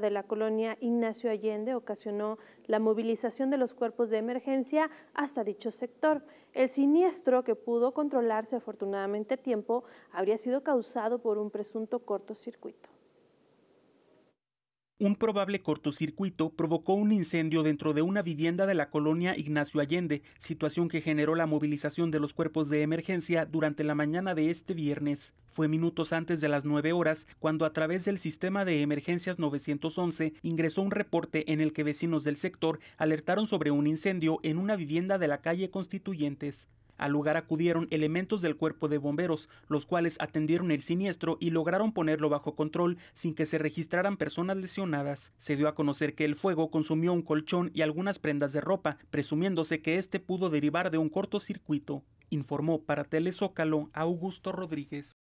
de la colonia Ignacio Allende ocasionó la movilización de los cuerpos de emergencia hasta dicho sector. El siniestro, que pudo controlarse afortunadamente tiempo, habría sido causado por un presunto cortocircuito. Un probable cortocircuito provocó un incendio dentro de una vivienda de la colonia Ignacio Allende, situación que generó la movilización de los cuerpos de emergencia durante la mañana de este viernes. Fue minutos antes de las 9 horas cuando a través del sistema de emergencias 911 ingresó un reporte en el que vecinos del sector alertaron sobre un incendio en una vivienda de la calle Constituyentes. Al lugar acudieron elementos del cuerpo de bomberos, los cuales atendieron el siniestro y lograron ponerlo bajo control sin que se registraran personas lesionadas. Se dio a conocer que el fuego consumió un colchón y algunas prendas de ropa, presumiéndose que este pudo derivar de un cortocircuito, informó para Telezócalo Augusto Rodríguez.